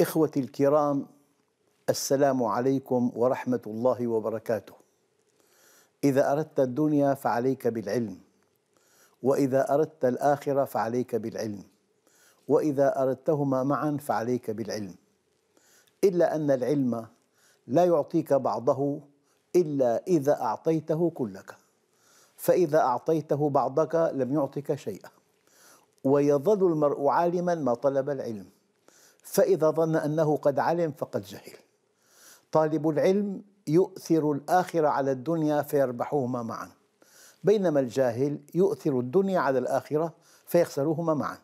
إخوتي الكرام السلام عليكم ورحمة الله وبركاته إذا أردت الدنيا فعليك بالعلم وإذا أردت الآخرة فعليك بالعلم وإذا أردتهما معا فعليك بالعلم إلا أن العلم لا يعطيك بعضه إلا إذا أعطيته كلك فإذا أعطيته بعضك لم يعطك شيئا ويظل المرء عالما ما طلب العلم فإذا ظن أنه قد علم فقد جهل طالب العلم يؤثر الآخرة على الدنيا فيربحهما معا بينما الجاهل يؤثر الدنيا على الآخرة فيخسرهما معا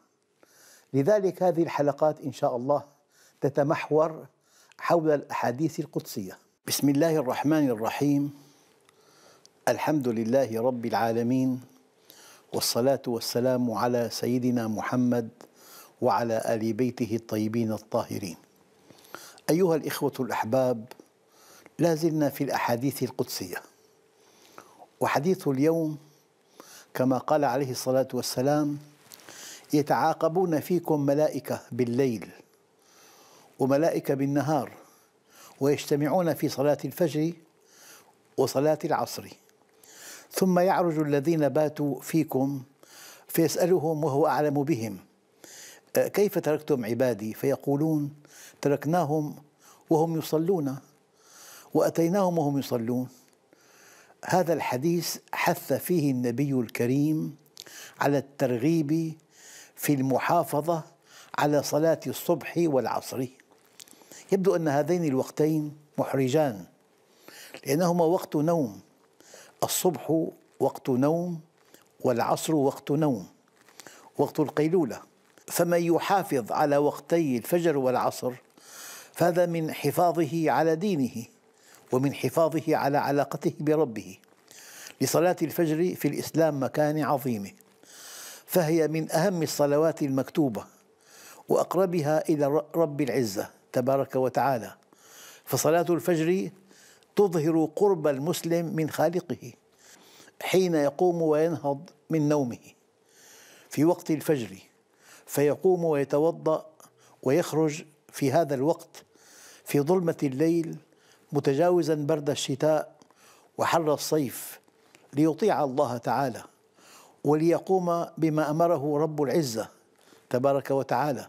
لذلك هذه الحلقات إن شاء الله تتمحور حول الأحاديث القدسية بسم الله الرحمن الرحيم الحمد لله رب العالمين والصلاة والسلام على سيدنا محمد وعلى ال بيته الطيبين الطاهرين. ايها الاخوه الاحباب لا زلنا في الاحاديث القدسيه وحديث اليوم كما قال عليه الصلاه والسلام يتعاقبون فيكم ملائكه بالليل وملائكه بالنهار ويجتمعون في صلاه الفجر وصلاه العصر ثم يعرج الذين باتوا فيكم فيسالهم وهو اعلم بهم أه، كيف تركتم عبادي فيقولون تركناهم وهم يصلون واتيناهم وهم يصلون هذا الحديث حث فيه النبي الكريم على الترغيب في المحافظه على صلاه الصبح والعصر يبدو ان هذين الوقتين محرجان لانهما وقت نوم الصبح وقت نوم والعصر وقت نوم وقت القيلوله فمن يحافظ على وقتي الفجر والعصر فهذا من حفاظه على دينه ومن حفاظه على علاقته بربه لصلاة الفجر في الإسلام مكانة عظيمة فهي من أهم الصلوات المكتوبة وأقربها إلى رب العزة تبارك وتعالى فصلاة الفجر تظهر قرب المسلم من خالقه حين يقوم وينهض من نومه في وقت الفجر فيقوم ويتوضأ ويخرج في هذا الوقت في ظلمة الليل متجاوزا برد الشتاء وحر الصيف ليطيع الله تعالى وليقوم بما امره رب العزه تبارك وتعالى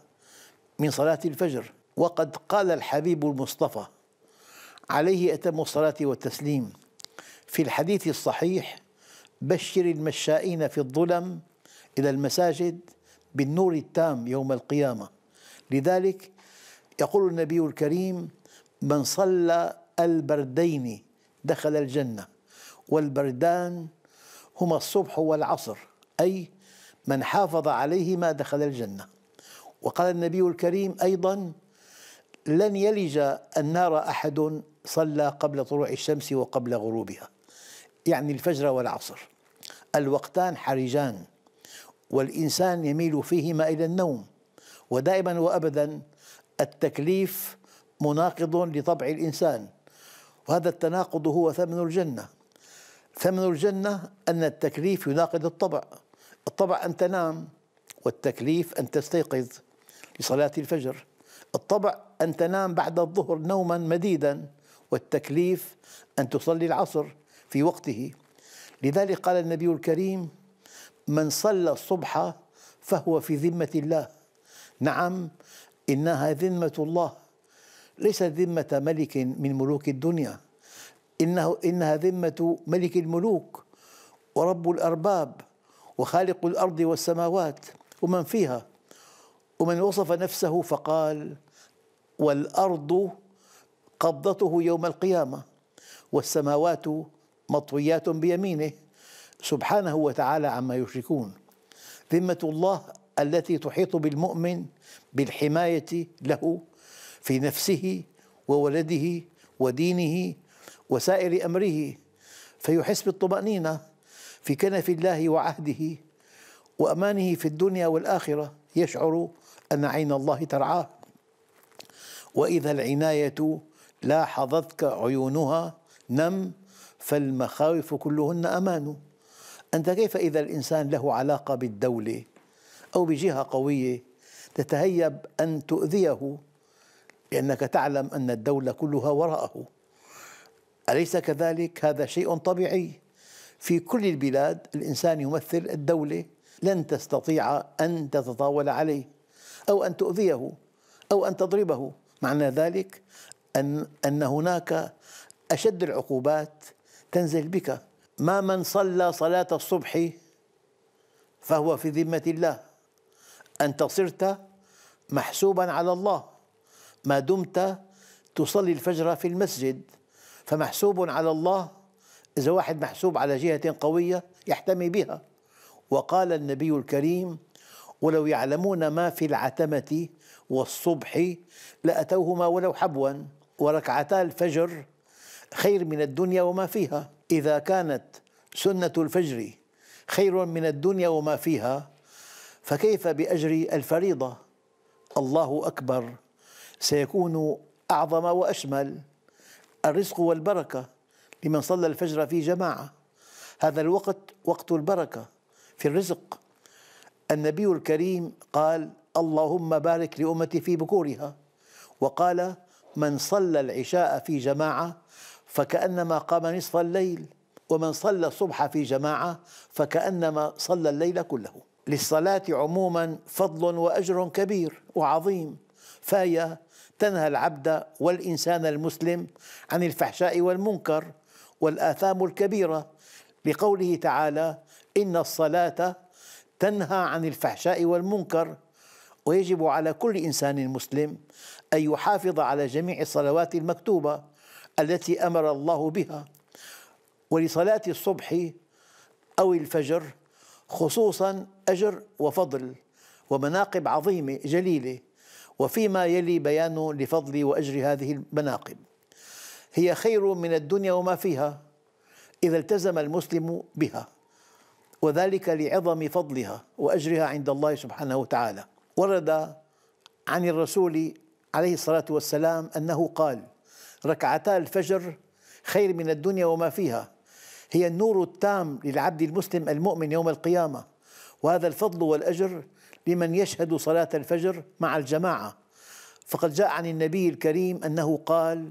من صلاه الفجر وقد قال الحبيب المصطفى عليه اتم الصلاه والتسليم في الحديث الصحيح بشر المشائين في الظلم الى المساجد بالنور التام يوم القيامة لذلك يقول النبي الكريم من صلى البردين دخل الجنة والبردان هما الصبح والعصر أي من حافظ عليهما دخل الجنة وقال النبي الكريم أيضا لن يلج النار أحد صلى قبل طلوع الشمس وقبل غروبها يعني الفجر والعصر الوقتان حرجان والإنسان يميل فيهما إلى النوم ودائما وأبدا التكليف مناقض لطبع الإنسان وهذا التناقض هو ثمن الجنة ثمن الجنة أن التكليف يناقض الطبع الطبع أن تنام والتكليف أن تستيقظ لصلاة الفجر الطبع أن تنام بعد الظهر نوما مديدا والتكليف أن تصلي العصر في وقته لذلك قال النبي الكريم من صلى الصبح فهو في ذمة الله نعم إنها ذمة الله ليست ذمة ملك من ملوك الدنيا إنه إنها ذمة ملك الملوك ورب الأرباب وخالق الأرض والسماوات ومن فيها ومن وصف نفسه فقال والأرض قبضته يوم القيامة والسماوات مطويات بيمينه سبحانه وتعالى عما يشركون ذمة الله التي تحيط بالمؤمن بالحماية له في نفسه وولده ودينه وسائر أمره فيحس بالطمأنينة في كنف الله وعهده وأمانه في الدنيا والآخرة يشعر أن عين الله ترعاه وإذا العناية لاحظتك عيونها نم فالمخاوف كلهن أمان أنت كيف إذا الإنسان له علاقة بالدولة أو بجهة قوية تتهيب أن تؤذيه لأنك تعلم أن الدولة كلها وراءه أليس كذلك؟ هذا شيء طبيعي في كل البلاد الإنسان يمثل الدولة لن تستطيع أن تتطاول عليه أو أن تؤذيه أو أن تضربه معنى ذلك أن, أن هناك أشد العقوبات تنزل بك ما من صلى صلاة الصبح فهو في ذمة الله أنت صرت محسوبا على الله ما دمت تصلي الفجر في المسجد فمحسوب على الله إذا واحد محسوب على جهة قوية يحتمي بها وقال النبي الكريم ولو يعلمون ما في العتمة والصبح لأتوهما ولو حبوا وركعتا الفجر خير من الدنيا وما فيها إذا كانت سنة الفجر خير من الدنيا وما فيها فكيف بأجر الفريضة الله أكبر سيكون أعظم وأشمل الرزق والبركة لمن صلى الفجر في جماعة هذا الوقت وقت البركة في الرزق النبي الكريم قال اللهم بارك لأمتي في بكورها وقال من صلى العشاء في جماعة فكأنما قام نصف الليل ومن صلى الصبح في جماعة فكأنما صلى الليل كله للصلاة عموما فضل وأجر كبير وعظيم فهي تنهى العبد والإنسان المسلم عن الفحشاء والمنكر والآثام الكبيرة لقوله تعالى إن الصلاة تنهى عن الفحشاء والمنكر ويجب على كل إنسان مسلم أن يحافظ على جميع الصلوات المكتوبة التي امر الله بها ولصلاه الصبح او الفجر خصوصا اجر وفضل ومناقب عظيمه جليله وفيما يلي بيان لفضل واجر هذه المناقب هي خير من الدنيا وما فيها اذا التزم المسلم بها وذلك لعظم فضلها واجرها عند الله سبحانه وتعالى ورد عن الرسول عليه الصلاه والسلام انه قال ركعتا الفجر خير من الدنيا وما فيها هي النور التام للعبد المسلم المؤمن يوم القيامه وهذا الفضل والاجر لمن يشهد صلاه الفجر مع الجماعه فقد جاء عن النبي الكريم انه قال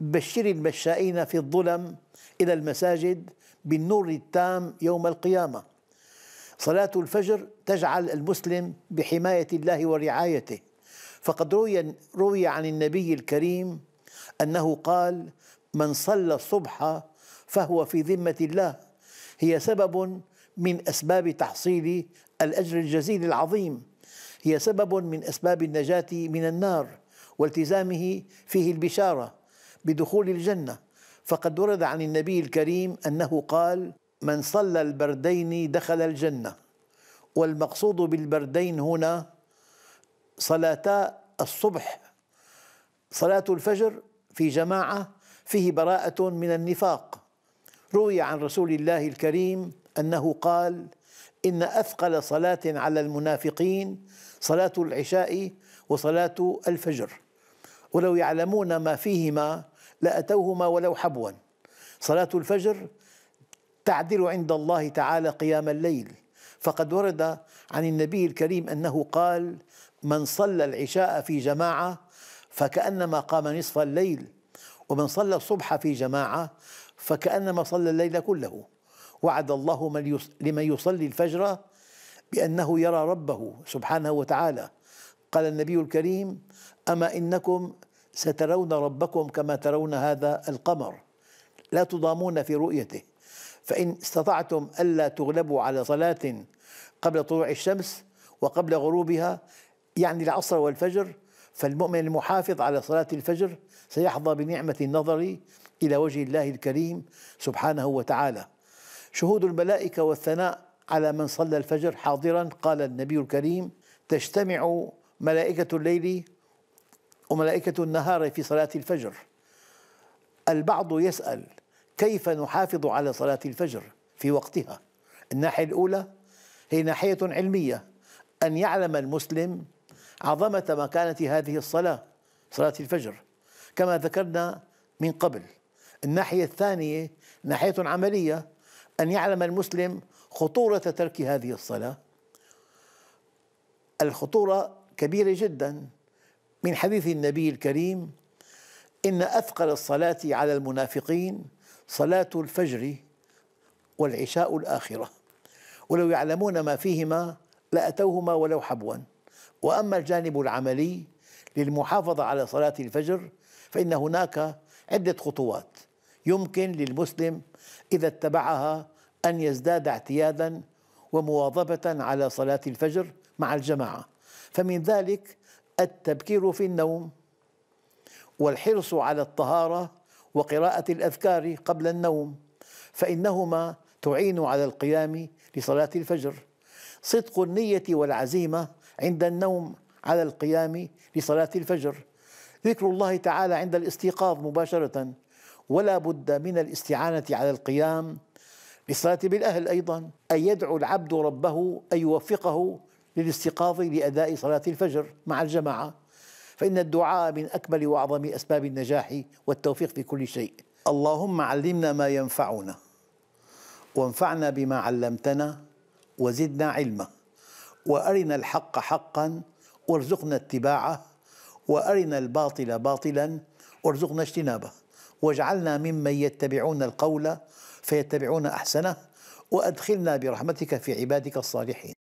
بشر المشائين في الظلم الى المساجد بالنور التام يوم القيامه صلاه الفجر تجعل المسلم بحمايه الله ورعايته فقد روي, روي عن النبي الكريم أنه قال من صلى الصبح فهو في ذمة الله هي سبب من أسباب تحصيل الأجر الجزيل العظيم هي سبب من أسباب النجاة من النار والتزامه فيه البشارة بدخول الجنة فقد ورد عن النبي الكريم أنه قال من صلى البردين دخل الجنة والمقصود بالبردين هنا صلاتا الصبح صلاة الفجر في جماعه فيه براءه من النفاق روي عن رسول الله الكريم انه قال ان اثقل صلاه على المنافقين صلاه العشاء وصلاه الفجر ولو يعلمون ما فيهما لاتوهما ولو حبوا صلاه الفجر تعدل عند الله تعالى قيام الليل فقد ورد عن النبي الكريم انه قال من صلى العشاء في جماعه فكأنما قام نصف الليل ومن صلى الصبح في جماعة فكأنما صلى الليل كله وعد الله لمن يصلي الفجر بأنه يرى ربه سبحانه وتعالى قال النبي الكريم أما إنكم سترون ربكم كما ترون هذا القمر لا تضامون في رؤيته فإن استطعتم ألا تغلبوا على صلاة قبل طلوع الشمس وقبل غروبها يعني العصر والفجر فالمؤمن المحافظ على صلاة الفجر سيحظى بنعمة النظر إلى وجه الله الكريم سبحانه وتعالى شهود الملائكة والثناء على من صلى الفجر حاضرا قال النبي الكريم تجتمع ملائكة الليل وملائكة النهار في صلاة الفجر البعض يسأل كيف نحافظ على صلاة الفجر في وقتها الناحية الأولى هي ناحية علمية أن يعلم المسلم عظمة مكانة هذه الصلاة صلاة الفجر كما ذكرنا من قبل الناحية الثانية ناحية عملية أن يعلم المسلم خطورة ترك هذه الصلاة الخطورة كبيرة جدا من حديث النبي الكريم إن أثقل الصلاة على المنافقين صلاة الفجر والعشاء الآخرة ولو يعلمون ما فيهما لأتوهما ولو حبوا وأما الجانب العملي للمحافظة على صلاة الفجر فإن هناك عدة خطوات يمكن للمسلم إذا اتبعها أن يزداد اعتيادا ومواظبة على صلاة الفجر مع الجماعة فمن ذلك التبكير في النوم والحرص على الطهارة وقراءة الأذكار قبل النوم فإنهما تعين على القيام لصلاة الفجر صدق النية والعزيمة عند النوم على القيام لصلاة الفجر ذكر الله تعالى عند الاستيقاظ مباشرة ولا بد من الاستعانة على القيام بالصلاة بالأهل أيضا أن يدعو العبد ربه أن يوفقه للاستيقاظ لأداء صلاة الفجر مع الجماعة فإن الدعاء من أكمل وأعظم أسباب النجاح والتوفيق في كل شيء اللهم علمنا ما ينفعنا وانفعنا بما علمتنا وزدنا علما وارنا الحق حقا وارزقنا اتباعه وارنا الباطل باطلا وارزقنا اجتنابه واجعلنا ممن يتبعون القول فيتبعون احسنه وادخلنا برحمتك في عبادك الصالحين